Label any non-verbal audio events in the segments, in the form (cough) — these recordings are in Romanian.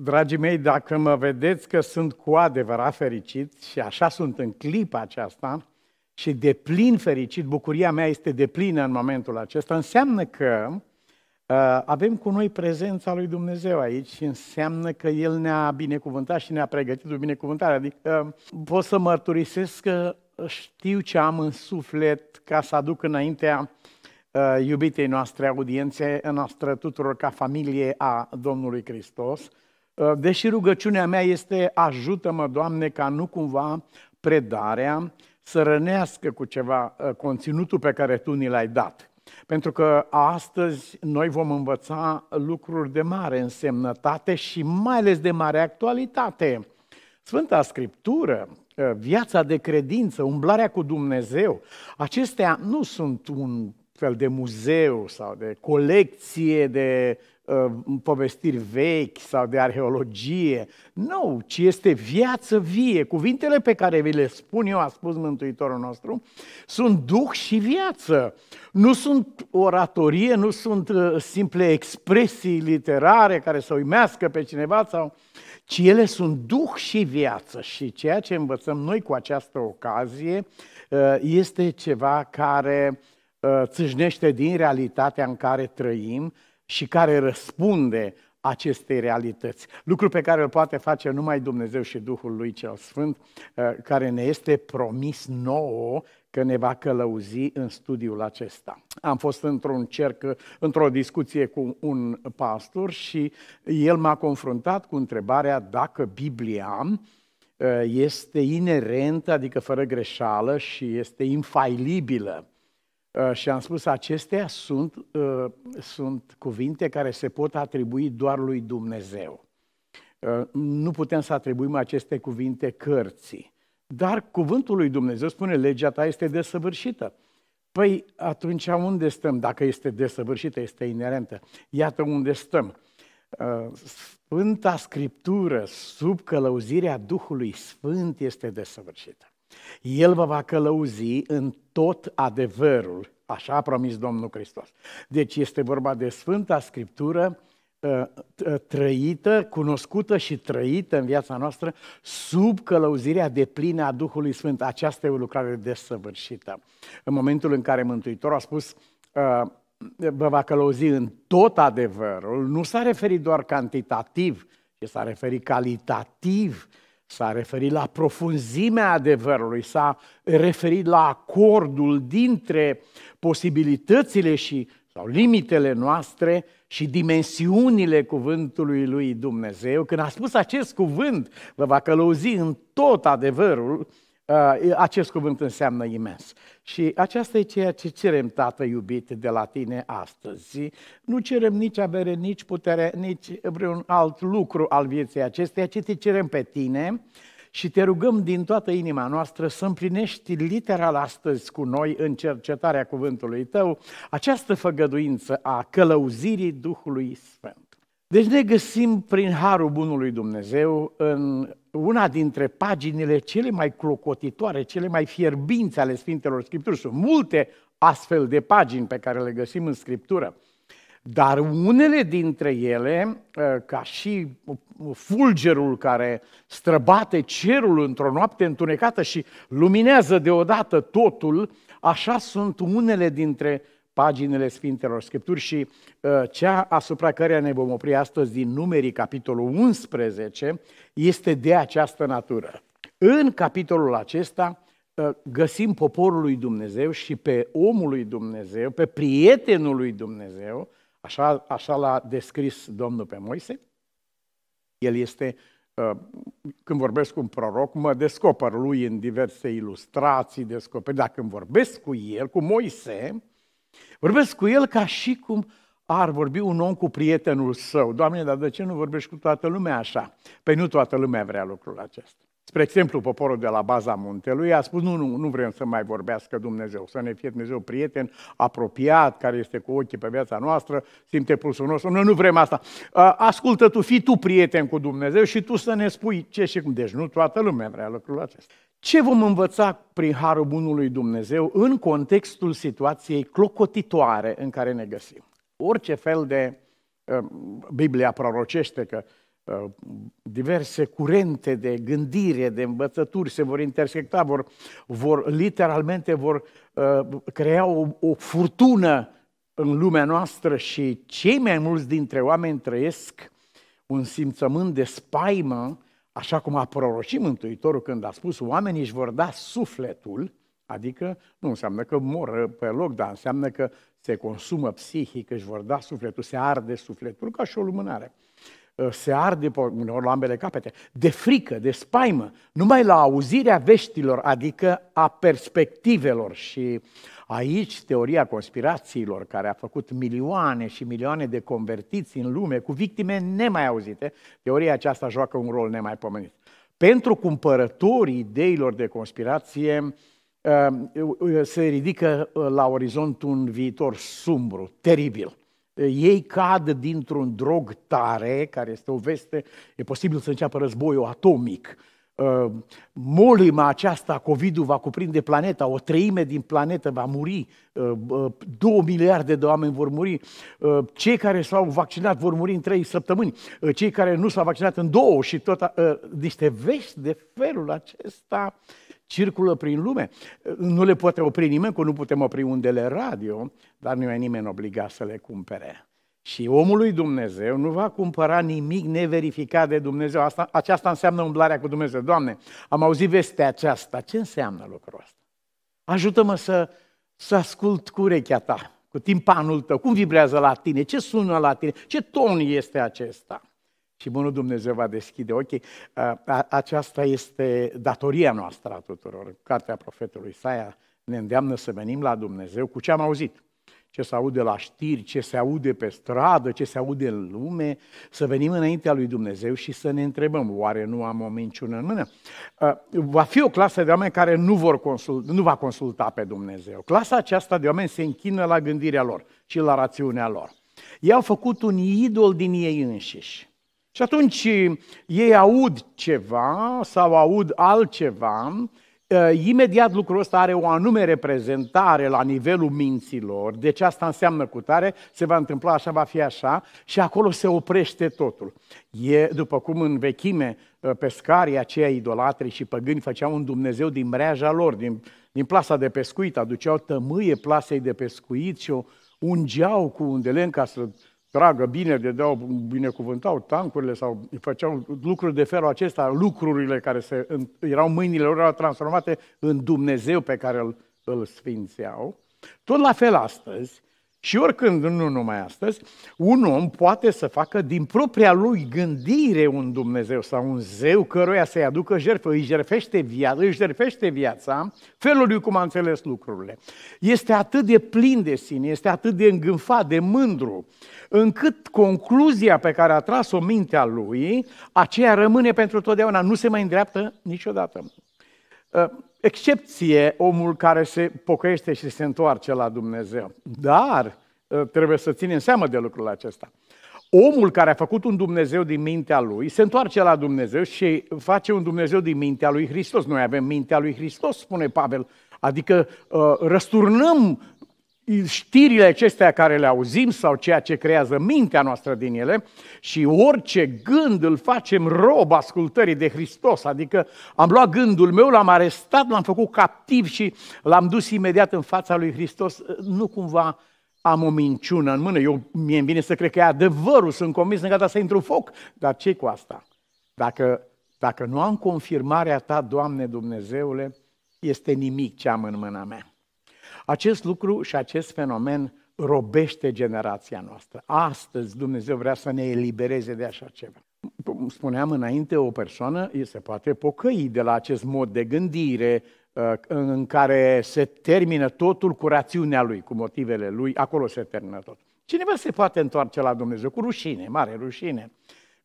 Dragii mei, dacă mă vedeți că sunt cu adevărat fericit și așa sunt în clipa aceasta și de plin fericit, bucuria mea este de plină în momentul acesta, înseamnă că uh, avem cu noi prezența lui Dumnezeu aici și înseamnă că El ne-a binecuvântat și ne-a pregătit o binecuvântare. Adică uh, pot să mărturisesc că știu ce am în suflet ca să aduc înaintea uh, iubitei noastre audiențe, noastră tuturor ca familie a Domnului Hristos. Uh, deși rugăciunea mea este ajută-mă, Doamne, ca nu cumva predarea să rănească cu ceva uh, conținutul pe care Tu ni l-ai dat. Pentru că astăzi noi vom învăța lucruri de mare însemnătate și mai ales de mare actualitate. Sfânta Scriptură, uh, viața de credință, umblarea cu Dumnezeu, acestea nu sunt un fel de muzeu sau de colecție de uh, povestiri vechi sau de arheologie. Nu, ci este viață vie. Cuvintele pe care vi le spun eu, a spus Mântuitorul nostru, sunt duh și viață. Nu sunt oratorie, nu sunt uh, simple expresii literare care să uimească pe cineva, sau, ci ele sunt duh și viață. Și ceea ce învățăm noi cu această ocazie uh, este ceva care uh, țâșnește din realitatea în care trăim și care răspunde acestei realități. Lucru pe care îl poate face numai Dumnezeu și Duhul lui cel Sfânt, uh, care ne este promis nouă că ne va călăuzi în studiul acesta. Am fost într-un cerc, într-o discuție cu un pastor și el m-a confruntat cu întrebarea dacă Biblia uh, este inerentă, adică fără greșeală și este infailibilă Uh, și am spus, acestea sunt, uh, sunt cuvinte care se pot atribui doar lui Dumnezeu. Uh, nu putem să atribuim aceste cuvinte cărții. Dar cuvântul lui Dumnezeu spune, legea ta este desăvârșită. Păi atunci unde stăm? Dacă este desăvârșită, este inerentă. Iată unde stăm. Sfânta Scriptură, sub călăuzirea Duhului Sfânt, este desăvârșită. El vă va călăuzi în tot adevărul, așa a promis Domnul Hristos. Deci este vorba de Sfânta Scriptură ă, ă, trăită, cunoscută și trăită în viața noastră sub călăuzirea de plină a Duhului Sfânt. Aceasta e o lucrare desăvârșită. În momentul în care Mântuitorul a spus ă, vă va călăuzi în tot adevărul, nu s-a referit doar cantitativ, ci s-a referit calitativ s-a referit la profunzimea adevărului, s-a referit la acordul dintre posibilitățile și sau limitele noastre și dimensiunile cuvântului lui Dumnezeu. Când a spus acest cuvânt, vă va călăuzi în tot adevărul, Uh, acest cuvânt înseamnă imens. Și aceasta e ceea ce cerem, Tată iubit, de la tine astăzi. Nu cerem nici avere, nici putere, nici vreun alt lucru al vieții acesteia, ci te cerem pe tine și te rugăm din toată inima noastră să împlinești literal astăzi cu noi în cercetarea cuvântului tău această făgăduință a călăuzirii Duhului Sfânt. Deci ne găsim prin harul bunului Dumnezeu în una dintre paginile cele mai clocotitoare, cele mai fierbinți ale Sfintelor Scripturi. Sunt multe astfel de pagini pe care le găsim în Scriptură. Dar unele dintre ele, ă, ca și fulgerul care străbate cerul într-o noapte întunecată și luminează deodată totul, așa sunt unele dintre paginile Sfintelor Scripturi și uh, cea asupra căreia ne vom opri astăzi din numerii capitolul 11 este de această natură. În capitolul acesta uh, găsim poporul lui Dumnezeu și pe omul lui Dumnezeu, pe prietenul lui Dumnezeu, așa, așa l-a descris Domnul pe Moise. El este uh, când vorbesc cu un proroc, mă descoper lui în diverse ilustrații, descoper, dacă când vorbesc cu el, cu Moise, Vorbesc cu el ca și cum ar vorbi un om cu prietenul său. Doamne, dar de ce nu vorbești cu toată lumea așa? Păi nu toată lumea vrea lucrul acesta. Spre exemplu, poporul de la baza muntelui a spus, nu, nu, nu vrem să mai vorbească Dumnezeu, să ne fie Dumnezeu prieten, apropiat, care este cu ochii pe viața noastră, simte pulsul nostru, noi nu vrem asta. Ascultă tu, fii tu prieten cu Dumnezeu și tu să ne spui ce și cum. Deci nu toată lumea vrea lucrul acesta. Ce vom învăța prin harul bunului Dumnezeu în contextul situației clocotitoare în care ne găsim? Orice fel de uh, Biblia prorocește că uh, diverse curente de gândire, de învățături se vor intersecta, vor, vor literalmente vor uh, crea o, o furtună în lumea noastră și cei mai mulți dintre oameni trăiesc un simțământ de spaimă așa cum a prorocit Mântuitorul când a spus, oamenii își vor da sufletul, adică nu înseamnă că mor pe loc, dar înseamnă că se consumă psihic, își vor da sufletul, se arde sufletul ca și o lumânare. Ă, se arde, uneori la ambele capete, de frică, de spaimă, numai la auzirea veștilor, adică a perspectivelor. Și aici teoria conspirațiilor, care a făcut milioane și milioane de convertiți în lume cu victime nemai auzite, teoria aceasta joacă un rol nemaipomenit. Pentru cumpărătorii ideilor de conspirație ă, se ridică ă, la orizont un viitor sumbru, teribil ei cad dintr-un drog tare, care este o veste, e posibil să înceapă războiul atomic. Uh, molima aceasta, COVID-ul, va cuprinde planeta, o treime din planetă va muri, uh, uh, două miliarde de oameni vor muri, cei care s-au vaccinat vor muri în trei săptămâni, cei care nu s-au vaccinat în două și tot niște vești de felul acesta circulă prin lume. Nu le poate opri nimeni, că nu putem opri undele radio, dar nu e nimeni obligat să le cumpere. Și omul lui Dumnezeu nu va cumpăra nimic neverificat de Dumnezeu. Asta, aceasta înseamnă umblarea cu Dumnezeu. Doamne, am auzit vestea aceasta. Ce înseamnă lucrul ăsta? Ajută-mă să, să ascult cu urechea ta, cu timpanul tău. Cum vibrează la tine? Ce sună la tine? Ce ton este acesta? și Bunul Dumnezeu va deschide ochii. Aceasta este datoria noastră a tuturor. Cartea profetului Isaia ne îndeamnă să venim la Dumnezeu cu ce am auzit. Ce se aude la știri, ce se aude pe stradă, ce se aude în lume, să venim înaintea lui Dumnezeu și să ne întrebăm, oare nu am o minciună în mână? Va fi o clasă de oameni care nu, vor consulta, nu va consulta pe Dumnezeu. Clasa aceasta de oameni se închină la gândirea lor și la rațiunea lor. Ei au făcut un idol din ei înșiși. Și atunci ei aud ceva sau aud altceva, imediat lucrul ăsta are o anume reprezentare la nivelul minților, deci asta înseamnă tare se va întâmpla așa, va fi așa și acolo se oprește totul. E, după cum în vechime pescarii aceia idolatri și păgâni făceau un Dumnezeu din mreaja lor, din, din plasa de pescuit, aduceau tămâie plasei de pescuit și o ungeau cu un delen ca să tragă bine, de deau, binecuvântau tancurile sau făceau lucruri de felul acesta, lucrurile care se, erau mâinile lor erau transformate în Dumnezeu pe care îl, îl sfințeau. Tot la fel astăzi, și oricând, nu numai astăzi, un om poate să facă din propria lui gândire un Dumnezeu sau un zeu căruia să-i aducă jertfă, îi jertfește viața, îi jertfește viața felul lui cum a înțeles lucrurile. Este atât de plin de sine, este atât de îngânfat, de mândru, încât concluzia pe care a tras-o mintea lui, aceea rămâne pentru totdeauna, nu se mai îndreaptă niciodată. Ă, excepție omul care se pocăiește și se întoarce la Dumnezeu. Dar ă, trebuie să ținem seama de lucrul acesta. Omul care a făcut un Dumnezeu din mintea lui se întoarce la Dumnezeu și face un Dumnezeu din mintea lui Hristos. Noi avem mintea lui Hristos, spune Pavel, adică ă, răsturnăm știrile acestea care le auzim sau ceea ce creează mintea noastră din ele și orice gând îl facem rob ascultării de Hristos, adică am luat gândul meu, l-am arestat, l-am făcut captiv și l-am dus imediat în fața lui Hristos, nu cumva am o minciună în mână, eu mi-e vine să cred că e adevărul, sunt convins, sunt gata să intru în foc, dar ce cu asta? Dacă, dacă nu am confirmarea ta, Doamne Dumnezeule, este nimic ce am în mâna mea. Acest lucru și acest fenomen robește generația noastră. Astăzi Dumnezeu vrea să ne elibereze de așa ceva. Spuneam înainte, o persoană se poate pocăi de la acest mod de gândire uh, în care se termină totul cu rațiunea lui, cu motivele lui, acolo se termină tot. Cineva se poate întoarce la Dumnezeu cu rușine, mare rușine.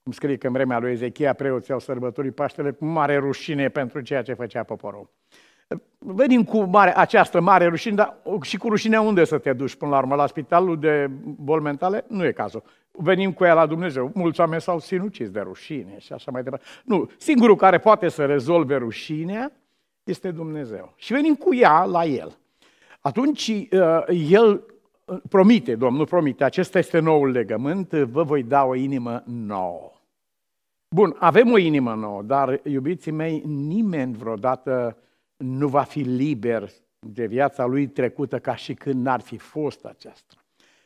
Cum scrie că în vremea lui Ezechia preoții au sărbătorit Paștele cu mare rușine pentru ceea ce făcea poporul venim cu mare, această mare rușine, dar și cu rușinea unde să te duci până la urmă? La spitalul de boli mentale? Nu e cazul. Venim cu ea la Dumnezeu. Mulți oameni s-au sinucis de rușine și așa mai departe. Nu, singurul care poate să rezolve rușinea este Dumnezeu. Și venim cu ea la El. Atunci uh, El uh, promite, Domnul promite, acesta este noul legământ, vă voi da o inimă nouă. Bun, avem o inimă nouă, dar, iubiții mei, nimeni vreodată uh, nu va fi liber de viața lui trecută ca și când n-ar fi fost aceasta.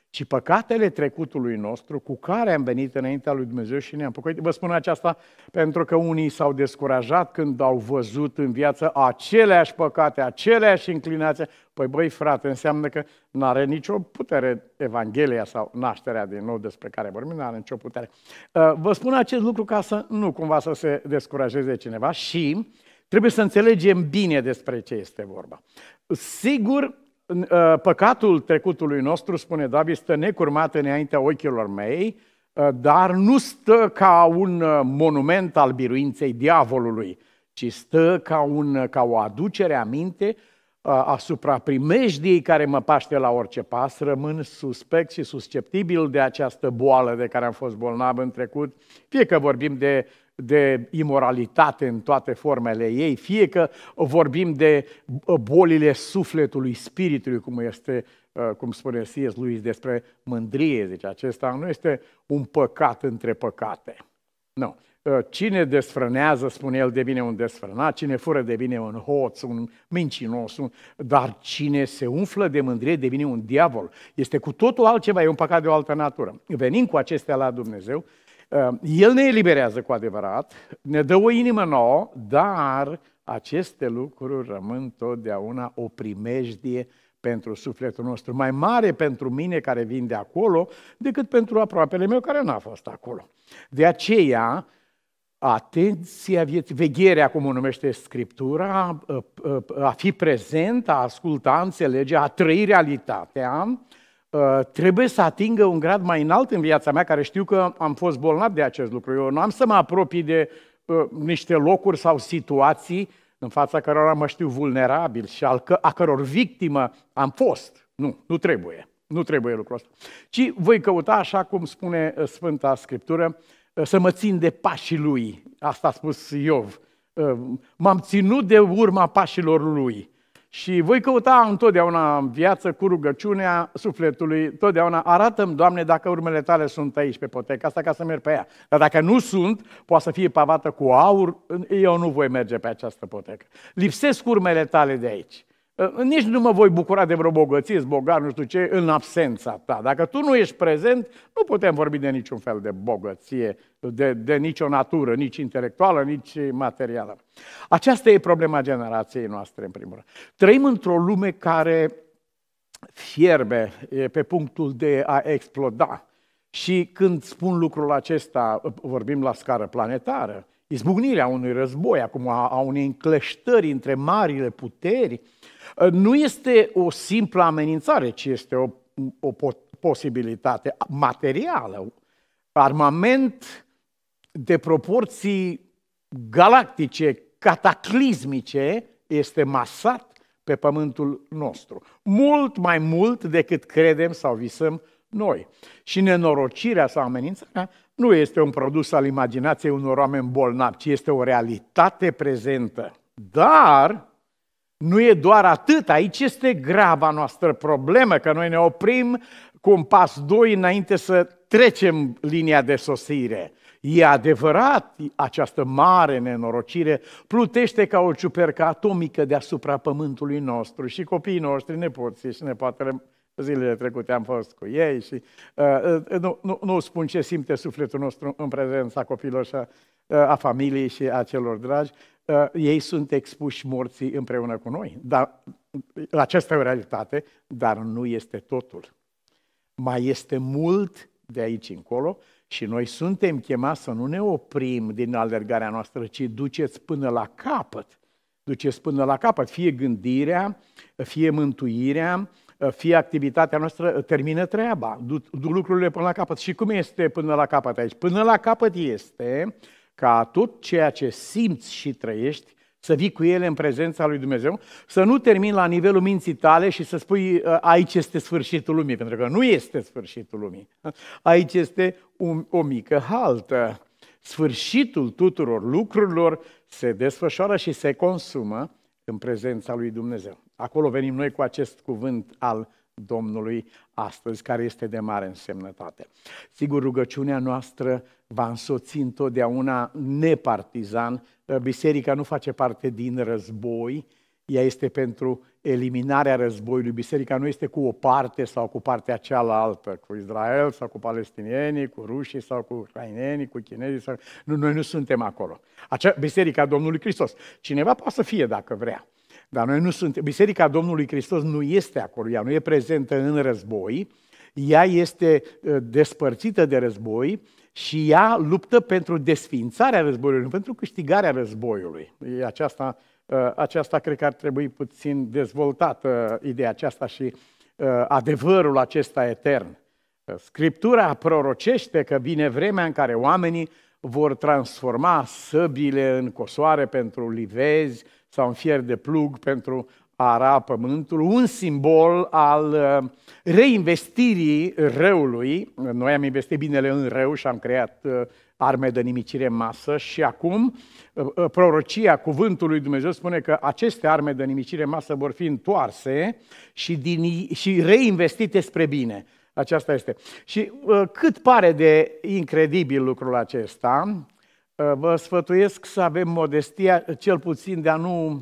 Și păcatele trecutului nostru cu care am venit înaintea lui Dumnezeu și ne-am păcălit. Vă spun aceasta pentru că unii s-au descurajat când au văzut în viață aceleași păcate, aceleași inclinații. Păi băi frate, înseamnă că nu are nicio putere Evanghelia sau nașterea din nou despre care vorbim, nu are nicio putere. Uh, vă spun acest lucru ca să nu cumva să se descurajeze cineva și uh, Trebuie să înțelegem bine despre ce este vorba. Sigur, ă, păcatul trecutului nostru, spune David, stă necurmat înaintea ochilor mei, ă, dar nu stă ca un ă, monument al biruinței diavolului, ci stă ca, un, ca o aducere a minte asupra primejdiei care mă paște la orice pas, rămân suspect și susceptibil de această boală de care am fost bolnav în trecut, fie că vorbim de de imoralitate în toate formele ei, fie că vorbim de bolile sufletului, spiritului, cum este ă, cum spune C.S. Lewis despre mândrie, deci acesta nu este un păcat între păcate. Nu. Ă, cine desfrânează, spune el, devine un desfrânat, cine fură devine un hoț, un mincinos, un... dar cine se umflă de mândrie devine un diavol. Este cu totul altceva, e un păcat de o altă natură. Venim cu acestea la Dumnezeu, Ehm, el ne eliberează cu adevărat, ne dă o inimă nouă, dar aceste lucruri rămân totdeauna o primejdie pentru sufletul nostru, mai mare pentru mine care vin de acolo decât pentru aproapele meu care n-a fost acolo. De aceea, atenția vieții, vegherea, cum o numește Scriptura, ă, ă, ă, a fi prezent, a asculta, înțelege, a trăi realitatea, Uh, trebuie să atingă un grad mai înalt în viața mea, care știu că am fost bolnav de acest lucru. Eu nu am să mă apropii de uh, niște locuri sau situații în fața cărora mă știu vulnerabil și al că, a căror victimă am fost. Nu, nu trebuie. Nu trebuie lucrul ăsta. Ci voi căuta, așa cum spune uh, Sfânta Scriptură, să mă țin de pașii lui. Asta a spus Iov. M-am ținut de urma pașilor lui. Și voi căuta întotdeauna în viață cu rugăciunea sufletului, totdeauna arată-mi, Doamne, dacă urmele tale sunt aici pe potecă, asta ca să merg pe ea. Dar dacă nu sunt, poate să fie pavată cu aur, eu nu voi merge pe această potecă. Lipsesc urmele tale de aici. Ă, nici nu mă voi bucura de vreo bogăție, bogar, nu știu ce, în absența ta. Dacă tu nu ești prezent, nu putem vorbi de niciun fel de bogăție, de, de nicio natură, nici intelectuală, nici materială. Aceasta e problema generației noastre, în primul rând. Trăim într-o lume care fierbe pe punctul de a exploda. Și când spun lucrul acesta, ă, vorbim la scară planetară izbucnirea unui război, acum a unei încleștări între marile puteri, ă, nu este o simplă amenințare, ci este o, o posibilitate materială, armament de proporții galactice, cataclismice, este masat pe pământul nostru. Mult mai mult decât credem sau visăm noi. Și nenorocirea sau amenințarea nu este un produs al imaginației unor oameni bolnavi, ci este o realitate prezentă. Dar nu e doar atât, aici este grava noastră problemă, că noi ne oprim cu un pas doi înainte să trecem linia de sosire. E adevărat, această mare nenorocire plutește ca o ciupercă atomică deasupra pământului nostru și copiii noștri, nepoții și nepoatele Zilele trecute am fost cu ei și uh, uh, nu, nu, nu spun ce simte sufletul nostru în prezența copilor și a, uh, a familiei și a celor dragi. Uh, ei sunt expuși morții împreună cu noi. Dar aceasta e o realitate, dar nu este totul. Mai este mult de aici încolo și noi suntem chemați să nu ne oprim din alergarea noastră, ci duceți până la capăt. Duceți până la capăt, fie gândirea, fie mântuirea, Eh, fie activitatea noastră, eh, termină treaba, du, du lucrurile până la capăt. Și cum este până la capăt aici? Până la capăt este ca tot ceea ce simți și trăiești să vii cu ele în prezența lui Dumnezeu, să nu termin la nivelul minții tale și să spui eh, aici este sfârșitul lumii, pentru că nu este sfârșitul lumii. (laughs) Aici este o, o mică haltă. Sfârșitul tuturor lucrurilor se desfășoară și se consumă în prezența lui Dumnezeu. Acolo venim noi cu acest cuvânt al Domnului astăzi, care este de mare însemnătate. Sigur, rugăciunea noastră va însoți întotdeauna nepartizan. Biserica nu face parte din război, ea este pentru eliminarea războiului. Biserica nu este cu o parte sau cu partea cealaltă, cu Israel sau cu palestinienii, cu rușii sau cu ucrainenii, cu chinezii. Sau... Nu, noi nu suntem acolo. Acea, Biserica Domnului Hristos. Cineva poate să fie dacă vrea. Dar noi nu suntem. Biserica Domnului Hristos nu este acolo, ea nu e prezentă în război, ea este ă, despărțită de război și ea luptă pentru desfințarea războiului, nu pentru câștigarea războiului. Aceasta, ă, aceasta cred că ar trebui puțin dezvoltată ă, ideea aceasta și adevărul acesta etern. Scriptura prorocește că vine vremea în care oamenii vor transforma săbile în cosoare pentru livezi sau în fier de plug pentru a ara pământul, un simbol al uh, reinvestirii răului. Noi am investit binele în rău și am creat uh, arme de nimicire în masă și acum uh, prorocia cuvântului Dumnezeu spune că aceste arme de nimicire în masă vor fi întoarse și, din, și reinvestite spre bine. Aceasta este. Și uh, cât pare de incredibil lucrul acesta, uh, vă sfătuiesc să avem modestia cel puțin de a nu,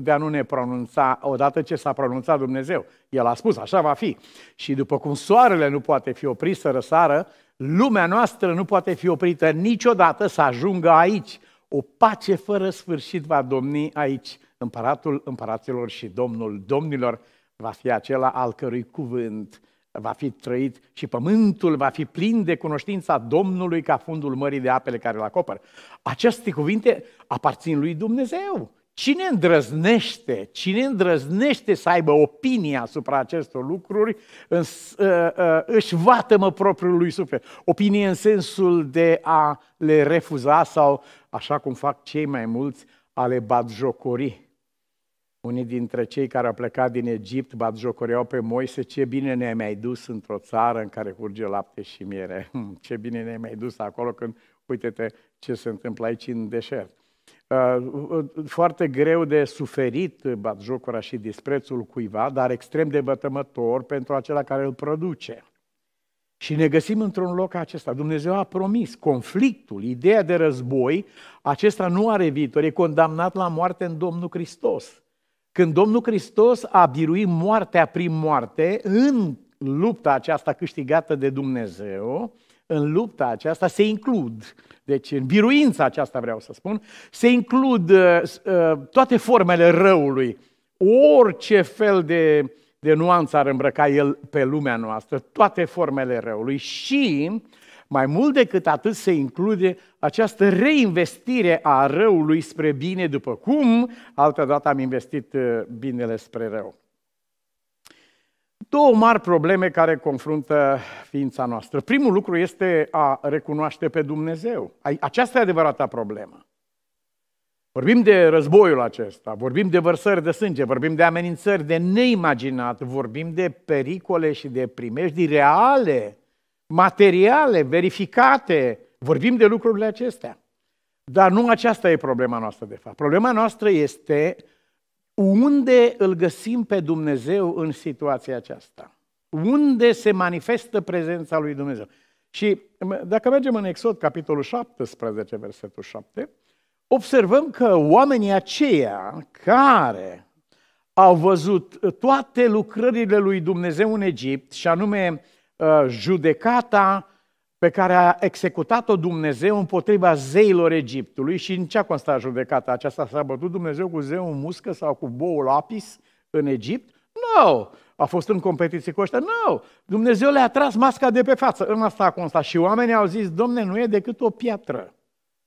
de a nu ne pronunța odată ce s-a pronunțat Dumnezeu. El a spus, așa va fi. Și după cum soarele nu poate fi oprit să răsară, lumea noastră nu poate fi oprită niciodată să ajungă aici. O pace fără sfârșit va domni aici. Împăratul împăraților și Domnul domnilor va fi acela al cărui cuvânt va fi trăit și pământul va fi plin de cunoștința Domnului ca fundul mării de apele care îl acoperă. Aceste cuvinte aparțin lui Dumnezeu. Cine îndrăznește, cine îndrăznește să aibă opinia asupra acestor lucruri, ă, ă, își vatămă propriul lui suflet. Opinie în sensul de a le refuza sau, așa cum fac cei mai mulți, a le batjocori. Unii dintre cei care au plecat din Egipt jocoreau pe Moise, ce bine ne-ai mai dus într-o țară în care curge lapte și miere. (laughs) Hmm, ce bine ne-ai mai dus acolo când, uite-te ce se întâmplă aici în deșert. Uh, uh, uh, foarte greu de suferit jocura și disprețul cuiva, dar extrem de bătămător pentru acela care îl produce. Și ne găsim într-un loc acesta. Dumnezeu a promis conflictul, ideea de război, acesta nu are viitor, e condamnat la moarte în Domnul Hristos. Când Domnul Hristos a biruit moartea prin moarte, în lupta aceasta câștigată de Dumnezeu, în lupta aceasta se includ, deci în biruința aceasta vreau să spun, se includ uh, uh toate formele răului, orice fel de, de nuanță ar îmbrăca el pe lumea noastră, toate formele răului și mai mult decât atât se include această reinvestire a răului spre bine, după cum altădată am investit uh, binele spre rău. Două mari probleme care confruntă ființa noastră. Primul lucru este a recunoaște pe Dumnezeu. Aceasta e adevărata problemă. Vorbim de războiul acesta, vorbim de vărsări de sânge, vorbim de amenințări de neimaginat, vorbim de pericole și de primejdii reale materiale, verificate. Vorbim de lucrurile acestea. Dar nu aceasta e problema noastră, de fapt. Problema noastră este unde îl găsim pe Dumnezeu în situația aceasta. Unde se manifestă prezența lui Dumnezeu. Și dacă mergem în Exod, capitolul 17, versetul 7, observăm că oamenii aceia care au văzut toate lucrările lui Dumnezeu în Egipt, și anume Uh, judecata pe care a executat-o Dumnezeu împotriva zeilor Egiptului și în ce a constat judecata aceasta? S-a bătut Dumnezeu cu zeul muscă sau cu boul apis în Egipt? Nu! No! A fost în competiție cu ăștia? Nu! No! Dumnezeu le-a tras masca de pe față. În asta a constat. Și oamenii au zis, domne, nu e decât o piatră.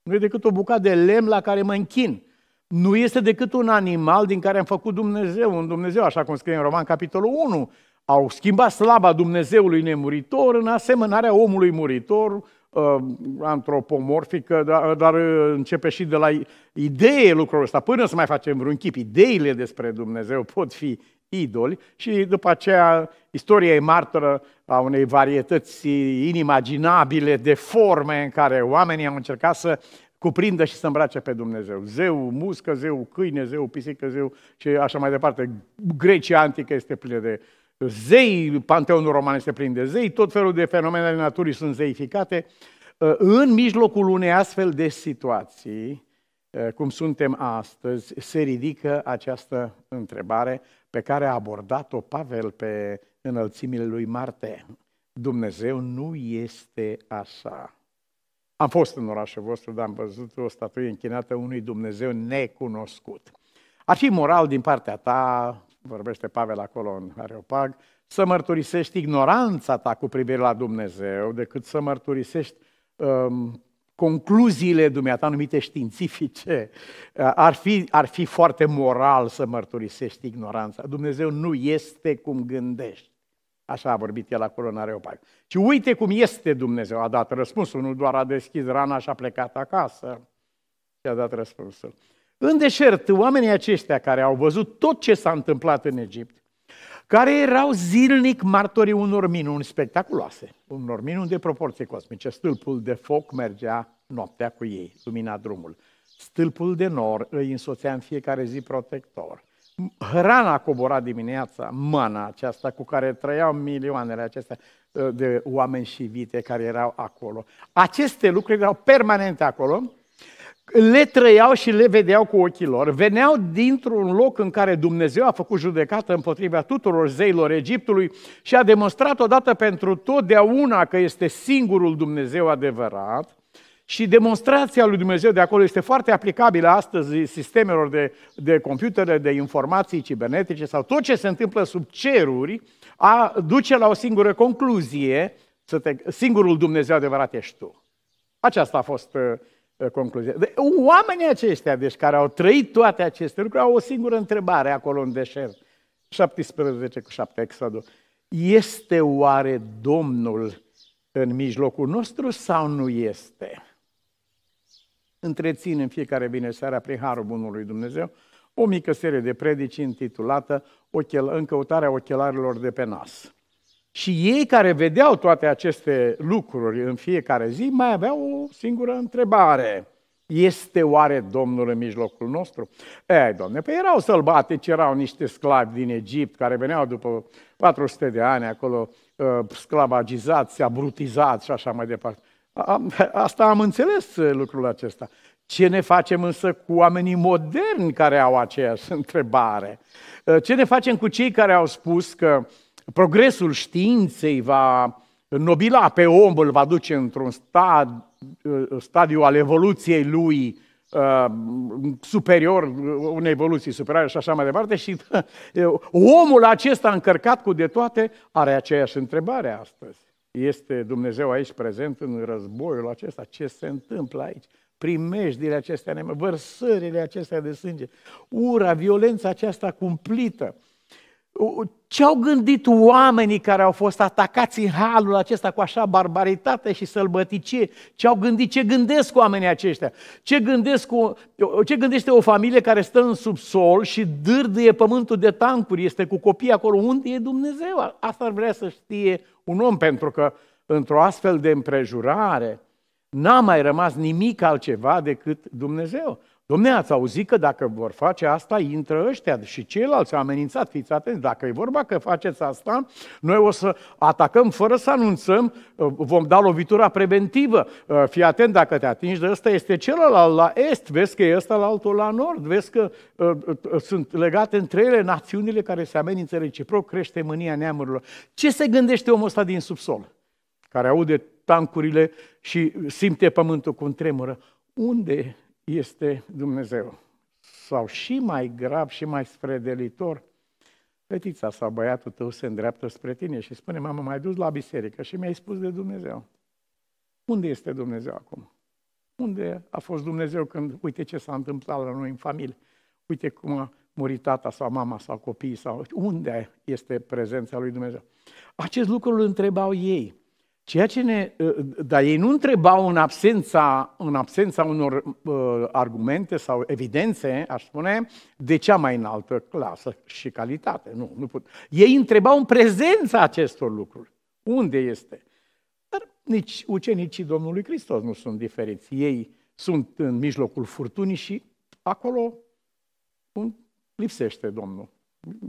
Nu e decât o bucată de lemn la care mă închin. Nu este decât un animal din care am făcut Dumnezeu, un Dumnezeu, așa cum scrie în Roman, capitolul 1 au schimbat slaba Dumnezeului nemuritor în asemănarea omului muritor, uh, antropomorfică, da, uh, dar, dar uh, începe și de la idee lucrul ăsta, până să mai facem vreun chip. Ideile despre Dumnezeu pot fi idoli și după aceea istoria e martoră a unei varietăți inimaginabile de forme în care oamenii au încercat să cuprindă și să îmbrace pe Dumnezeu. Zeu muscă, zeu câine, zeu pisică, zeu și așa mai departe. Grecia antică este plină de uh, zei, Panteonul Roman este plin de zei, tot felul de fenomene ale naturii sunt zeificate. Uh, în mijlocul unei astfel de situații, uh, cum suntem astăzi, se ridică această întrebare pe care a abordat-o Pavel pe înălțimile lui Marte. Dumnezeu nu este așa. Am fost în orașul vostru, dar am văzut o statuie închinată unui Dumnezeu necunoscut. Ar fi moral din partea ta vorbește Pavel acolo în Areopag, să mărturisești ignoranța ta cu privire la Dumnezeu, decât să mărturisești um, concluziile dumneata anumite științifice. Ar fi, ar fi foarte moral să mărturisești ignoranța. Dumnezeu nu este cum gândești. Așa a vorbit el acolo în Areopag. Și uite cum este Dumnezeu. A dat răspunsul, nu doar a deschis rana și a plecat acasă. Și a dat răspunsul. În deșert, oamenii aceștia care au văzut tot ce s-a întâmplat în Egipt, care erau zilnic martorii unor minuni spectaculoase, unor minuni de proporții cosmice. Stâlpul de foc mergea noaptea cu ei, lumina drumul. Stâlpul de nor îi însoțea în fiecare zi protector. Hrana cobora dimineața, mana aceasta cu care trăiau milioanele acestea eh, de oameni și vite care erau acolo. Aceste lucruri erau permanente acolo le trăiau și le vedeau cu ochii lor. Veneau dintr-un loc în care Dumnezeu a făcut judecată împotriva tuturor zeilor Egiptului și a demonstrat odată pentru totdeauna că este singurul Dumnezeu adevărat. Și demonstrația lui Dumnezeu de acolo este foarte aplicabilă astăzi sistemelor de, de computere, de informații cibernetice sau tot ce se întâmplă sub ceruri, a duce la o singură concluzie, să te, singurul Dumnezeu adevărat ești tu. Aceasta a fost uh, Uh, concluzie. Oamenii aceștia, deci, care au trăit toate aceste lucruri, au o singură întrebare acolo în deșert. 17 cu 7, Exodul. Este oare Domnul în mijlocul nostru sau nu este? Întrețin în fiecare vineri seara, prin Harul Bunului Dumnezeu, o mică serie de predici intitulată Ochel- Încăutarea ochelarilor de pe nas. Și ei care vedeau toate aceste lucruri în fiecare zi, mai aveau o singură întrebare. Este oare Domnul în mijlocul nostru? Ei, domne, păi erau sălbatici, erau niște sclavi din Egipt care veneau după 400 de ani acolo, ă, sclavagizați, abrutizați și așa mai departe. Asta am înțeles ă, lucrul acesta. Ce ne facem însă cu oamenii moderni care au aceeași (laughs) întrebare? Ă, ce ne facem cu cei care au spus că uh, progresul științei va nobila pe om, îl va duce într-un stad, uh, stadiu al evoluției lui uh, superior, uh, unei evoluții superioare și așa mai departe și (laughs) omul acesta încărcat cu de toate are aceeași întrebare astăzi. Este Dumnezeu aici prezent în războiul acesta? Ce se întâmplă aici? Primejdile acestea, vărsările acestea de sânge, ura, violența aceasta cumplită, ce au gândit oamenii care au fost atacați în halul acesta cu așa barbaritate și sălbăticie? Ce au gândit? Ce gândesc oamenii aceștia? Ce, gândesc o, ce gândește o familie care stă în subsol și dârdâie pământul de tancuri, este cu copii acolo? Unde e Dumnezeu? Asta ar vrea să știe un om, pentru că într-o astfel de împrejurare n-a mai rămas nimic altceva decât Dumnezeu. Domne, ați auzit că dacă vor face asta, intră ăștia și ceilalți au amenințat, fiți atenți, dacă e vorba că faceți asta, noi o să atacăm fără să anunțăm, uh, vom da lovitura preventivă. Uh, fii atent dacă te atingi de ăsta, este celălalt la est, vezi că e ăsta la altul la nord, vezi că uh, uh, sunt legate între ele națiunile care se amenință reciproc, crește mânia neamurilor. Ce se gândește omul ăsta din subsol, care aude tancurile și simte pământul cum tremură? Unde este Dumnezeu. Sau și mai grav și mai spredelitor, fetița sau băiatul tău se îndreaptă spre tine și spune, mamă, m-ai dus la biserică și mi-ai spus de Dumnezeu. Unde este Dumnezeu acum? Unde a fost Dumnezeu când, uite ce s-a întâmplat la noi în familie, uite cum a murit tata sau mama sau copiii sau unde este prezența lui Dumnezeu? Acest lucru îl întrebau ei. Ceea ce ne, ă, dar ei nu întrebau în absența, în absența unor uh, argumente sau evidențe, aș spune, de cea mai înaltă clasă și calitate. Nu, nu put. Ei întrebau în prezența acestor lucruri. Unde este? Dar nici ucenicii Domnului Hristos nu sunt diferiți. Ei sunt în mijlocul furtunii și acolo lipsește Domnul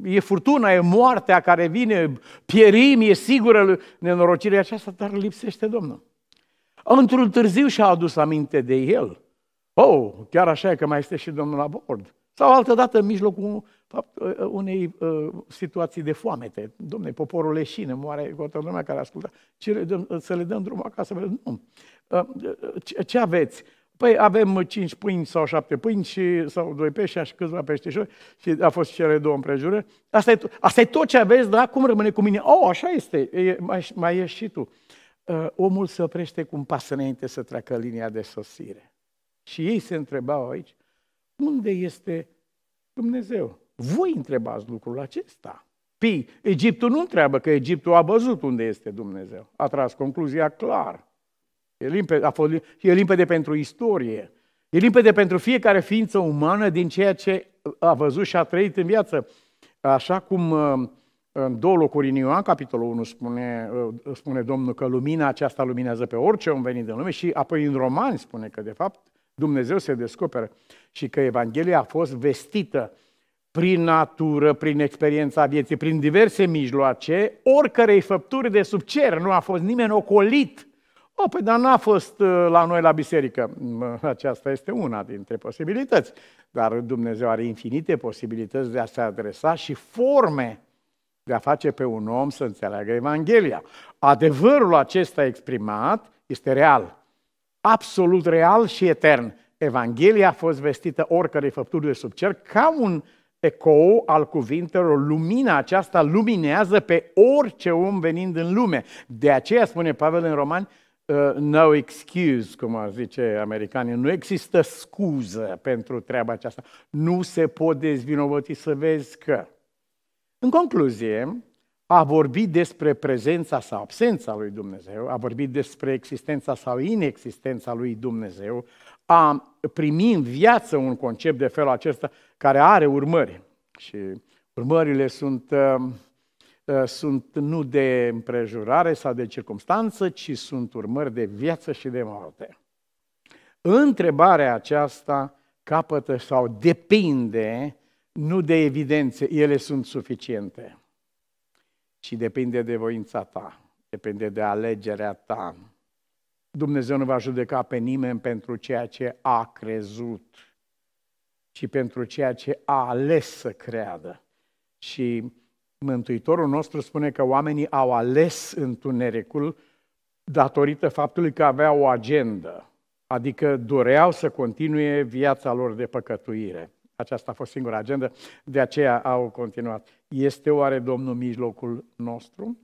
e furtuna, e moartea care vine, pierim, e sigură nenorocirea aceasta, dar lipsește Domnul. Într-un târziu și-a adus aminte de el. Oh, chiar așa e că mai este și Domnul la bord. Sau altă dată în mijlocul uh, uh, unei uh, situații de foamete. Domne, poporul leșine, moare toată lumea care ascultă. Ce le dăm, să le dăm drumul acasă? Nu. ce, ce aveți? Păi avem cinci pâini sau șapte pâini și, sau doi pești și câțiva pești și a fost cele două împrejură. Asta e, asta e tot ce aveți, dar cum rămâne cu mine? Oh, așa este, e, mai, mai ești și tu. Uh, omul se oprește cu un pas înainte să treacă linia de sosire. Și ei se întrebau aici, unde este Dumnezeu? Voi întrebați lucrul acesta. Pii, Egiptul nu întreabă, că Egiptul a văzut unde este Dumnezeu. A tras concluzia clar. E limpede, a fost, e limpede pentru istorie. E limpede pentru fiecare ființă umană din ceea ce a văzut și a trăit în viață. Așa cum uh, în două locuri în Ioan, capitolul 1, spune, uh, spune Domnul că lumina aceasta luminează pe orice om venit din lume și apoi în Romani spune că, de fapt, Dumnezeu se descoperă și că Evanghelia a fost vestită prin natură, prin experiența vieții, prin diverse mijloace, oricărei făpturi de sub cer. Nu a fost nimeni ocolit o, păi dar n-a fost uh, la noi la biserică. Aceasta este una dintre posibilități. Dar Dumnezeu are infinite posibilități de a se adresa și forme de a face pe un om să înțeleagă Evanghelia. Adevărul acesta exprimat este real, absolut real și etern. Evanghelia a fost vestită oricărei făpturi de sub cer ca un ecou al cuvintelor, lumina aceasta luminează pe orice om venind în lume. De aceea spune Pavel în Romani, Uh, no excuse, cum ar zice americanii, nu există scuză pentru treaba aceasta. Nu se pot dezvinovăți să vezi că. În concluzie, a vorbi despre prezența sau absența lui Dumnezeu, a vorbi despre existența sau inexistența lui Dumnezeu, a primi în viață un concept de felul acesta care are urmări. Și urmările sunt uh, Eh, sunt nu de împrejurare sau de circumstanță, ci sunt urmări de viață și de moarte. Întrebarea aceasta capătă sau depinde nu de evidențe, ele sunt suficiente, ci depinde de voința ta, depinde de alegerea ta. Dumnezeu nu va judeca pe nimeni pentru ceea ce a crezut, ci pentru ceea ce a ales să creadă. Și Mântuitorul nostru spune că oamenii au ales întunericul datorită faptului că aveau o agendă, adică doreau să continue viața lor de păcătuire. Aceasta a fost singura agendă, de aceea au continuat. Este oare Domnul mijlocul nostru?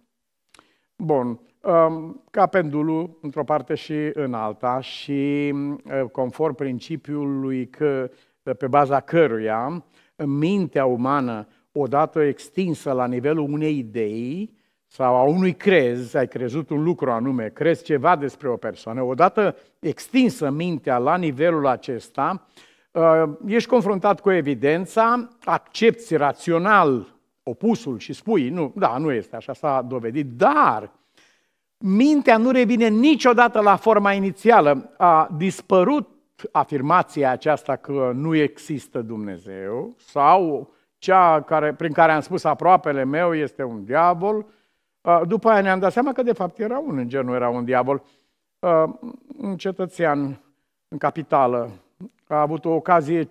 Bun, um, ca pendulul într-o parte și în alta și uh, conform principiului că, pe baza căruia mintea umană odată extinsă la nivelul unei idei sau a unui crez, ai crezut un lucru anume, crezi ceva despre o persoană, odată extinsă mintea la nivelul acesta, uh, ești confruntat cu evidența, accepti rațional opusul și spui, nu, da, nu este așa, s-a dovedit, dar mintea nu revine niciodată la forma inițială. A dispărut afirmația aceasta că nu există Dumnezeu sau cea care, prin care am spus aproapele meu este un diavol. Uh, după aia ne-am dat seama că de fapt era un înger, nu era un diavol. Uh, un cetățean în capitală a avut o ocazie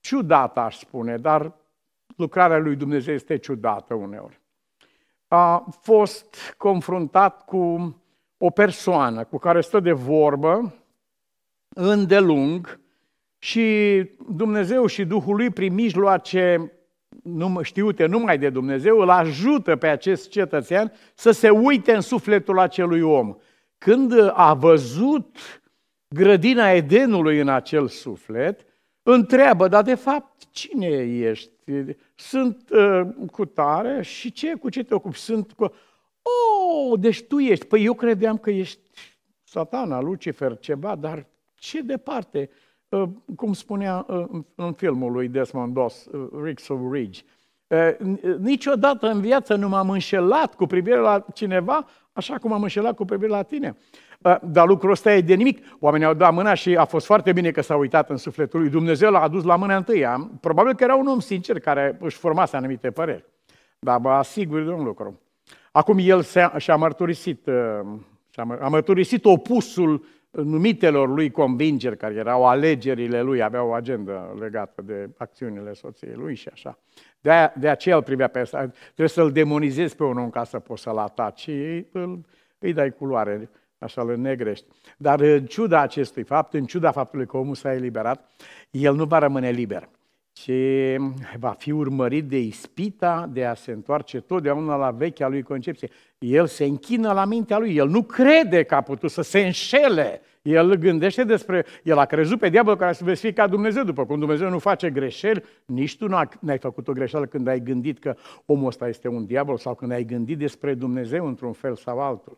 ciudată, aș spune, dar lucrarea lui Dumnezeu este ciudată uneori. A fost confruntat cu o persoană cu care stă de vorbă îndelung și Dumnezeu și Duhul lui prin mijloace știute numai de Dumnezeu, îl ajută pe acest cetățean să se uite în sufletul acelui om. Când a văzut grădina Edenului în acel suflet, întreabă, dar de fapt cine ești? Sunt uh, cu tare și ce? Cu ce te ocupi? Sunt cu... Oh, deci tu ești. Păi eu credeam că ești satana, Lucifer, ceva, dar ce departe? Ă, cum spunea ă, în filmul lui Desmond Doss, ă, Ricks of Ridge, niciodată în viață nu m-am înșelat cu privire la cineva așa cum am înșelat cu privire la tine. Dar lucrul ăsta e de nimic. Oamenii au dat mâna și a fost foarte bine că s-a uitat în sufletul lui. Dumnezeu l-a adus la mâna întâia. Probabil că era un om sincer care își formase anumite păreri. Dar vă asigur de un lucru. Acum el și-a mărturisit, și-a mărturisit opusul numitelor lui convingeri, care erau alegerile lui, avea o agendă legată de acțiunile soției lui și așa. De, de aceea îl privea pe asta Trebuie să-l demonizezi pe un om ca să poți să-l ataci și îl, îi dai culoare, așa îl negrești. Dar în ciuda acestui fapt, în ciuda faptului că omul s-a eliberat, el nu va rămâne liber ce va fi urmărit de ispita de a se întoarce totdeauna la vechea lui concepție. El se închină la mintea lui, el nu crede că a putut să se înșele. El gândește despre, el a crezut pe diavol care să veți fi ca Dumnezeu, după cum Dumnezeu nu face greșeli, nici tu n-ai făcut o greșeală când ai gândit că omul ăsta este un diavol sau când ai gândit despre Dumnezeu într-un fel sau altul.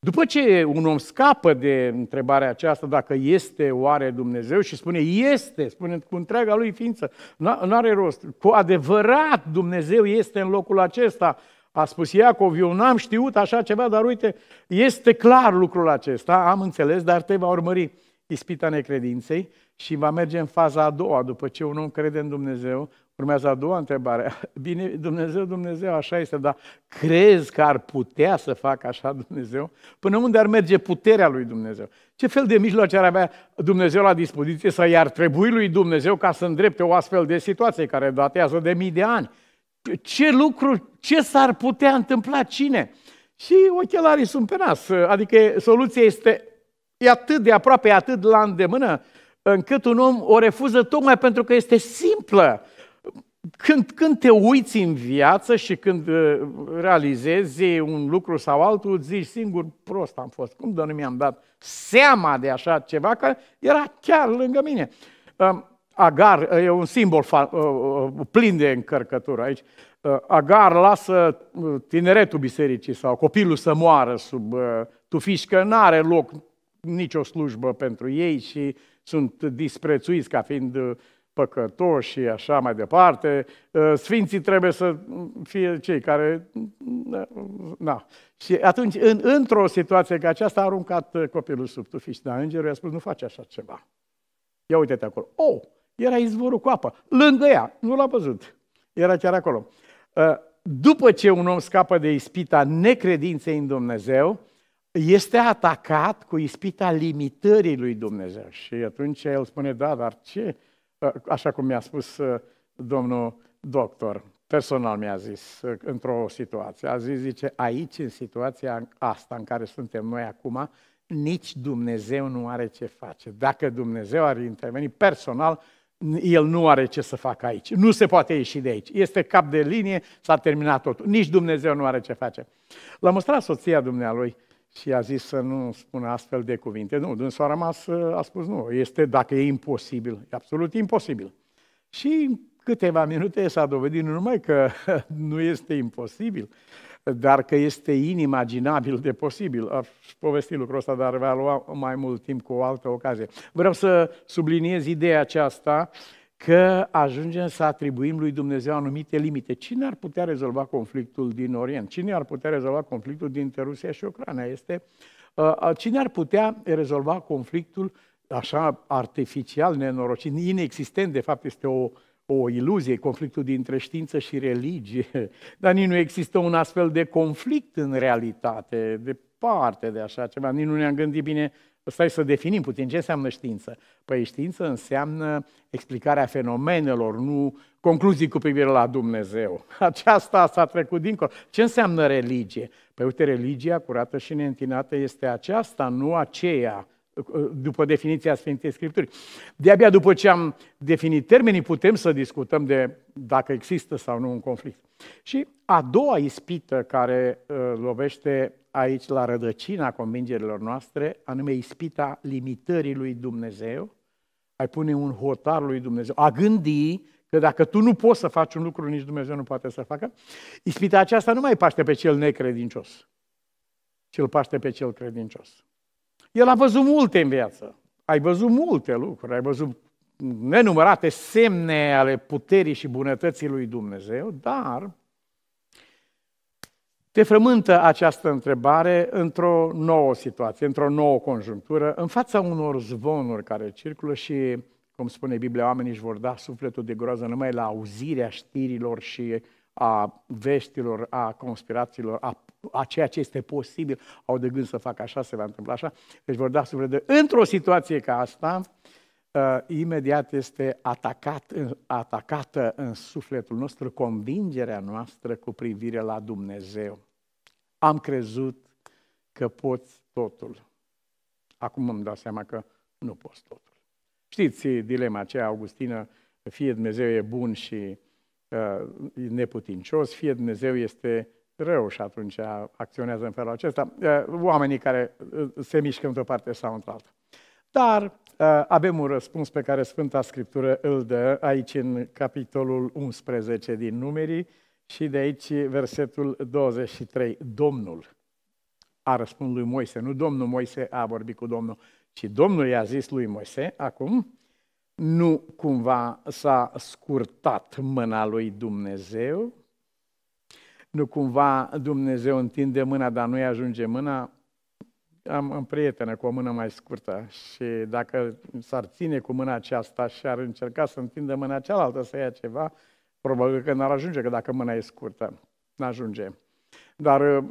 După ce un om scapă de întrebarea aceasta, dacă este oare Dumnezeu, și spune este, spune cu întreaga lui ființă, nu are rost. Cu adevărat Dumnezeu este în locul acesta, a spus Iacov, eu n-am știut așa ceva, dar uite, este clar lucrul acesta, am înțeles, dar te va urmări ispita necredinței și va merge în faza a doua, după ce un om crede în Dumnezeu, Urmează a doua întrebare. (laughs) Bine, Dumnezeu, Dumnezeu, așa este, dar crezi că ar putea să facă așa Dumnezeu? Până unde ar merge puterea lui Dumnezeu? Ce fel de mijloace ar avea Dumnezeu la dispoziție să i-ar trebui lui Dumnezeu ca să îndrepte o astfel de situație care datează de mii de ani? Ce lucru, ce s-ar putea întâmpla, cine? Și ochelarii sunt pe nas. Adică soluția este e atât de aproape, e atât la îndemână, încât un om o refuză tocmai pentru că este simplă când, când te uiți în viață și când uh, realizezi un lucru sau altul, zici singur, prost am fost, cum de nu mi-am dat seama de așa ceva, că era chiar lângă mine. Um, Agar uh, e un simbol uh, plin de încărcătură aici. Agar lasă tineretul bisericii sau copilul să moară sub tufiș, că nu are loc nicio slujbă pentru ei și sunt disprețuiți ca fiind păcătoși și așa mai departe. Ă, sfinții trebuie să fie cei care... Na. Și atunci, în, într-o situație ca aceasta, a aruncat copilul sub tufiș. Dar îngerul i-a spus, nu face așa ceva. Ia uite-te acolo. Oh, era izvorul cu apă, lângă ea. Nu l-a văzut. Era chiar acolo. Ă, după ce un om scapă de ispita necredinței în Dumnezeu, este atacat cu ispita limitării lui Dumnezeu. Și atunci el spune, da, dar ce? așa cum mi-a spus uh, domnul doctor, personal mi-a zis, uh, într-o situație. A zis, zice, aici, în situația asta în care suntem noi acum, nici Dumnezeu nu are ce face. Dacă Dumnezeu ar interveni personal, el nu are ce să facă aici. Nu se poate ieși de aici. Este cap de linie, s-a terminat totul. Nici Dumnezeu nu are ce face. L-a mostrat soția dumnealui și a zis să nu spună astfel de cuvinte. Nu, dânsul a rămas, ă, a spus nu, este, dacă e imposibil, e absolut imposibil. Și câteva minute s-a dovedit nu numai că (laughs) nu este imposibil, dar că este inimaginabil de posibil. Aș povesti lucrul ăsta, dar va lua mai mult timp cu o altă ocazie. Vreau să subliniez ideea aceasta că ajungem să atribuim lui Dumnezeu anumite limite. Cine ar putea rezolva conflictul din Orient? Cine ar putea rezolva conflictul dintre Rusia și Ucraina? Este uh, uh cine ar putea rezolva conflictul așa artificial, nenorocit, inexistent, de fapt este o, o iluzie, conflictul dintre știință și religie, (laughs) dar nici nu există un astfel de conflict în realitate, departe de așa ceva, nici nu ne-am gândit bine Stai să definim puțin ce înseamnă știință. Păi știință înseamnă explicarea fenomenelor, nu concluzii cu privire la Dumnezeu. (laughs) Aceasta s-a trecut dincolo. Ce înseamnă religie? Păi uite, religia curată și neîntinată este aceasta, nu aceea după definiția Sfintei Scripturii. De-abia după ce am definit termenii, putem să discutăm de dacă există sau nu un conflict. Și a doua ispită care uh, lovește aici la rădăcina convingerilor noastre, anume ispita limitării lui Dumnezeu, ai pune un hotar lui Dumnezeu, a gândi că dacă tu nu poți să faci un lucru, nici Dumnezeu nu poate să facă, ispita aceasta nu mai paște pe cel necredincios, ci îl paște pe cel credincios. El a văzut multe în viață, ai văzut multe lucruri, ai văzut nenumărate semne ale puterii și bunătății lui Dumnezeu, dar te frământă această întrebare într-o nouă situație, într-o nouă conjunctură, în fața unor zvonuri care circulă și, cum spune Biblia, oamenii își vor da sufletul de groază numai la auzirea știrilor și a veștilor, a conspirațiilor, a, a ceea ce este posibil, au de gând să facă așa, se va întâmpla așa, deci vor da sufletul. de... Într-o situație ca asta, uh, imediat este atacat, atacată în sufletul nostru convingerea noastră cu privire la Dumnezeu. Am crezut că poți totul. Acum îmi dau seama că nu poți totul. Știți dilema aceea augustină, fie Dumnezeu e bun și uh, neputincios, fie Dumnezeu este rău și atunci acționează în felul acesta. Uh, oamenii care se mișcă într-o parte sau într-alta. Dar uh, avem un răspuns pe care Sfânta Scriptură îl dă aici în capitolul 11 din Numerii și de aici versetul 23. Domnul a răspuns lui Moise, nu Domnul Moise a vorbit cu Domnul, ci Domnul i-a zis lui Moise, acum, nu cumva s-a scurtat mâna lui Dumnezeu, nu cumva Dumnezeu întinde mâna, dar nu-i ajunge mâna, am, am prietenă cu o mână mai scurtă și dacă s-ar ține cu mâna aceasta și ar încerca să întindă mâna cealaltă să ia ceva, probabil că n-ar ajunge, că dacă mâna e scurtă, n-ajunge. Dar uh,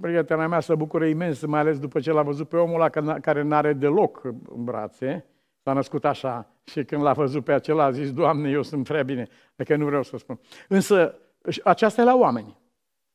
prietena mea se bucură imens, mai ales după ce l-a văzut pe omul ăla care n-are deloc în brațe, s-a născut așa și când l-a văzut pe acela a zis, Doamne, eu sunt prea bine, că nu vreau să spun. Însă aceasta e la oameni.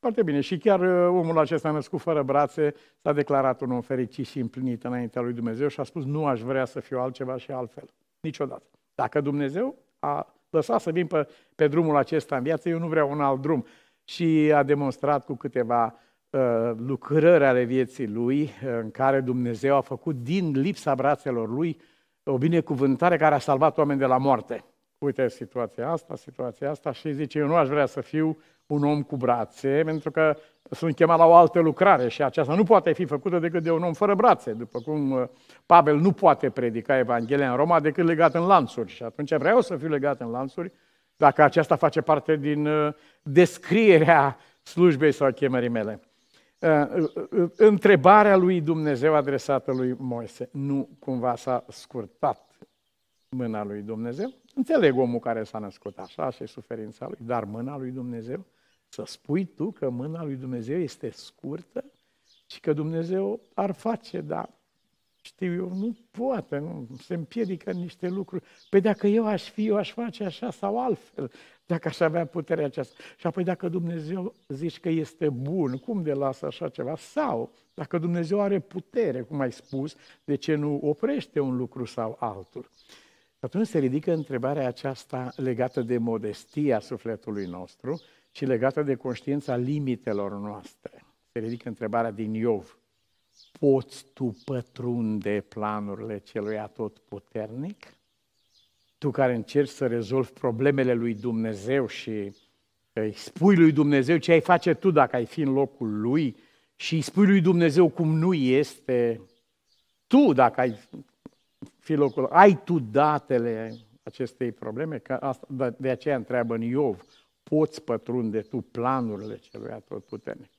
Foarte bine. Și chiar uh, omul acesta născut fără brațe s-a declarat un om fericit și împlinit înaintea lui Dumnezeu și a spus nu aș vrea să fiu altceva și altfel. Niciodată. Dacă Dumnezeu a lăsat să vin pe, pe drumul acesta în viață, eu nu vreau un alt drum. Și a demonstrat cu câteva uh, lucrări ale vieții lui, uh, în care Dumnezeu a făcut din lipsa brațelor lui o binecuvântare care a salvat oameni de la moarte uite situația asta, situația asta și zice, eu nu aș vrea să fiu un om cu brațe, pentru că sunt chemat la o altă lucrare și aceasta nu poate fi făcută decât de un om fără brațe, după cum uh, Pavel nu poate predica Evanghelia în Roma decât legat în lanțuri. Și atunci vreau să fiu legat în lanțuri, dacă aceasta face parte din uh, descrierea slujbei sau chemării mele. Uh, întrebarea lui Dumnezeu adresată lui Moise, nu cumva s-a scurtat mâna lui Dumnezeu? Înțeleg omul care s-a născut așa, și suferința lui, dar mâna lui Dumnezeu, să spui tu că mâna lui Dumnezeu este scurtă și că Dumnezeu ar face, dar știu eu, nu poate, nu, se împiedică niște lucruri. Păi dacă eu aș fi, eu aș face așa sau altfel, dacă aș avea puterea aceasta. Și apoi dacă Dumnezeu zici că este bun, cum de lasă așa ceva? Sau dacă Dumnezeu are putere, cum ai spus, de ce nu oprește un lucru sau altul? Și atunci se ridică întrebarea aceasta legată de modestia sufletului nostru și legată de conștiința limitelor noastre. Se ridică întrebarea din Iov. Poți tu pătrunde planurile celui puternic? Tu care încerci să rezolvi problemele lui Dumnezeu și eh, îi spui lui Dumnezeu ce ai face tu dacă ai fi în locul lui și îi spui lui Dumnezeu cum nu este, tu dacă ai fi locul. Ai tu datele acestei probleme? Că asta, de aceea întreabă în Iov, poți pătrunde tu planurile celui atotputernic.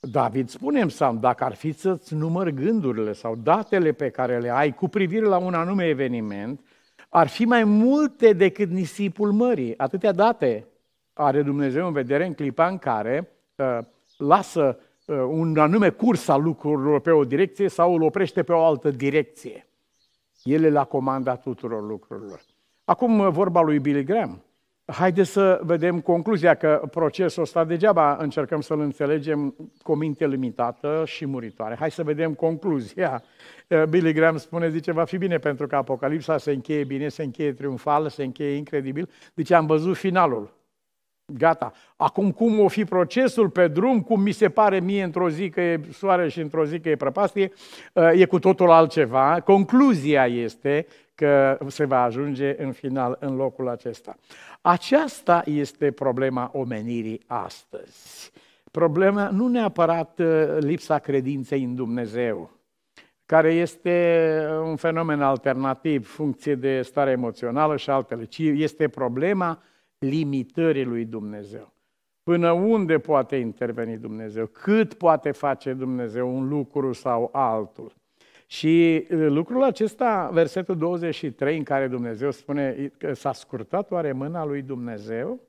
David spune în dacă ar fi să-ți număr gândurile sau datele pe care le ai cu privire la un anume eveniment, ar fi mai multe decât nisipul mării. Atâtea date are Dumnezeu în vedere în clipa în care uh, lasă uh, un anume curs al lucrurilor pe o direcție sau îl oprește pe o altă direcție. El e la comanda tuturor lucrurilor. Acum, vorba lui Billy Graham. Haideți să vedem concluzia, că procesul ăsta degeaba încercăm să-l înțelegem cu o minte limitată și muritoare. Hai să vedem concluzia. Eh, Billy Graham spune, zice, va fi bine pentru că Apocalipsa se încheie bine, se încheie triumfal, se încheie incredibil. Deci am văzut finalul. Gata. Acum cum o fi procesul pe drum, cum mi se pare mie într-o zi că e soare și într-o zi că e prăpastie, uh, e cu totul altceva. Concluzia este că se va ajunge în final în locul acesta. Aceasta este problema omenirii astăzi. Problema nu neapărat uh, lipsa credinței în Dumnezeu, care este uh, un fenomen alternativ, funcție de stare emoțională și altele, ci este problema limitării lui Dumnezeu. Până unde poate interveni Dumnezeu? Cât poate face Dumnezeu un lucru sau altul? Și lucrul acesta, versetul 23, în care Dumnezeu spune că s-a scurtat oare mâna lui Dumnezeu,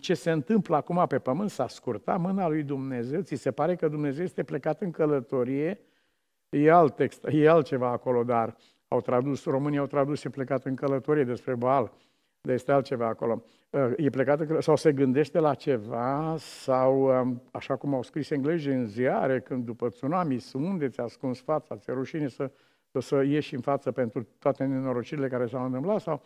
ce se întâmplă acum pe pământ, s-a scurtat mâna lui Dumnezeu, ți se pare că Dumnezeu este plecat în călătorie, e alt text, e altceva acolo, dar au tradus, românii au tradus și plecat în călătorie despre Baal dar este altceva acolo. Uh, e plecată sau se gândește la ceva sau, um, așa cum au scris englezii în ziare, când după tsunami, unde ți-a ascuns fața, ți-e rușine să, să, să ieși în față pentru toate nenorocirile care s-au întâmplat sau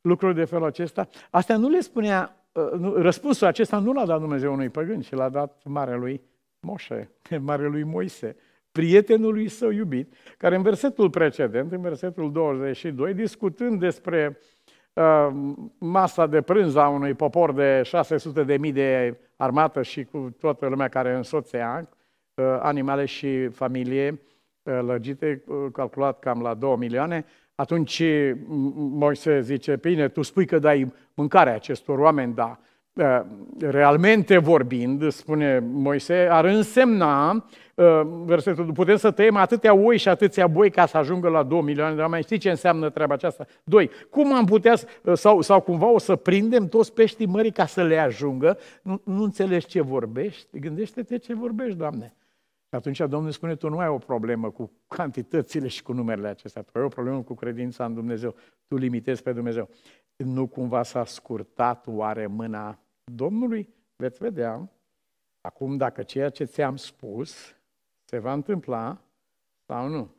lucruri de felul acesta. Asta nu le spunea uh, răspunsul acesta nu l-a dat Dumnezeu unui păgân, ci l-a dat marelui Moșe, (laughs) marelui Moise, prietenului său iubit, care în versetul precedent, în versetul 22, discutând despre Ehm, masa de prânz a unui popor de 600 de mii de armată și cu toată lumea care însoțea ă, animale și familie ă, lărgite, ă, calculat cam la 2 milioane, atunci Moise zice, bine, tu spui că dai mâncare acestor oameni, da, Eh, realmente vorbind, spune Moise, ar însemna, eh, versetul, putem să tăiem atâtea oi și atâția boi ca să ajungă la 2 milioane de oameni. Știi ce înseamnă treaba aceasta? Doi, cum am putea, eh, sau, sau cumva o să prindem toți peștii mării ca să le ajungă? Nu, nu înțelegi ce vorbești? Gândește-te ce vorbești, Doamne. Și atunci Domnul spune, tu nu ai o problemă cu cantitățile și cu numerele acestea, tu ai o problemă cu credința în Dumnezeu, tu limitezi pe Dumnezeu. Nu cumva s-a scurtat oare mâna Domnului? Veți vedea, acum dacă ceea ce ți-am spus se va întâmpla sau nu.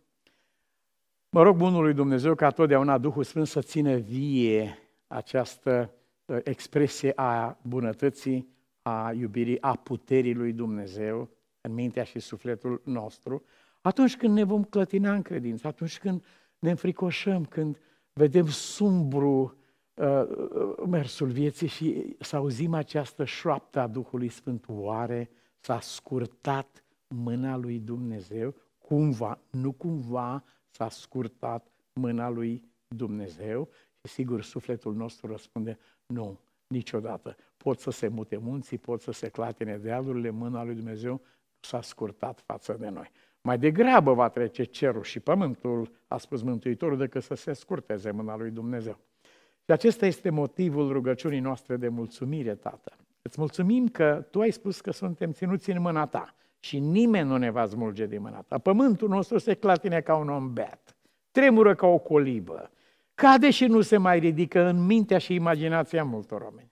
Mă rog bunului Dumnezeu ca totdeauna Duhul Sfânt să țină vie această uh, expresie a bunătății, a iubirii, a puterii lui Dumnezeu în mintea și sufletul nostru, atunci când ne vom clătina în credință, atunci când ne înfricoșăm, când vedem sumbru uh, uh, mersul vieții și să auzim această șoaptă a Duhului Sfânt, oare s-a scurtat mâna lui Dumnezeu? Cumva, nu cumva s-a scurtat mâna lui Dumnezeu? Și sigur, sufletul nostru răspunde, nu, niciodată. Pot să se mute munții, pot să se clatine dealurile, mâna lui Dumnezeu s-a scurtat față de noi. Mai degrabă va trece cerul și pământul, a spus Mântuitorul, decât să se scurteze mâna lui Dumnezeu. Și acesta este motivul rugăciunii noastre de mulțumire, Tată. Îți mulțumim că Tu ai spus că suntem ținuți în mâna Ta și nimeni nu ne va smulge din mâna Ta. Pământul nostru se clatine ca un om beat, tremură ca o colibă, cade și nu se mai ridică în mintea și imaginația multor oameni.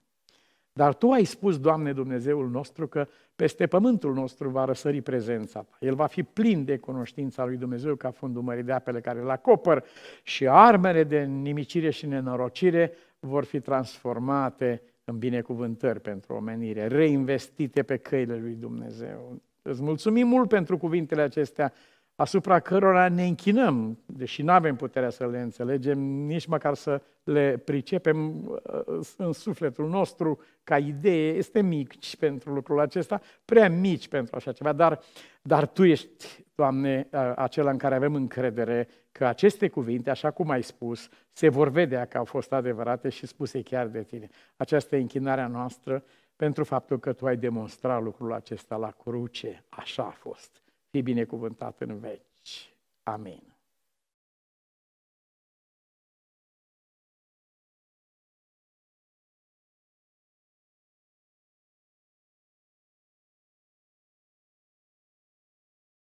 Dar Tu ai spus, Doamne Dumnezeul nostru, că peste pământul nostru va răsări prezența Ta. El va fi plin de cunoștința lui Dumnezeu ca fundul mării de apele care îl acopăr și armele de nimicire și nenorocire vor fi transformate în binecuvântări pentru omenire, reinvestite pe căile lui Dumnezeu. Îți mulțumim mult pentru cuvintele acestea asupra cărora ne închinăm, deși nu avem puterea să le înțelegem, nici măcar să le pricepem uh, în sufletul nostru ca idee, este mici pentru lucrul acesta, prea mici pentru așa ceva, dar, dar Tu ești, Doamne, uh, acela în care avem încredere că aceste cuvinte, așa cum ai spus, se vor vedea că au fost adevărate și spuse chiar de Tine. Aceasta e închinarea noastră pentru faptul că Tu ai demonstrat lucrul acesta la cruce, așa a fost fi binecuvântat în veci. Amin.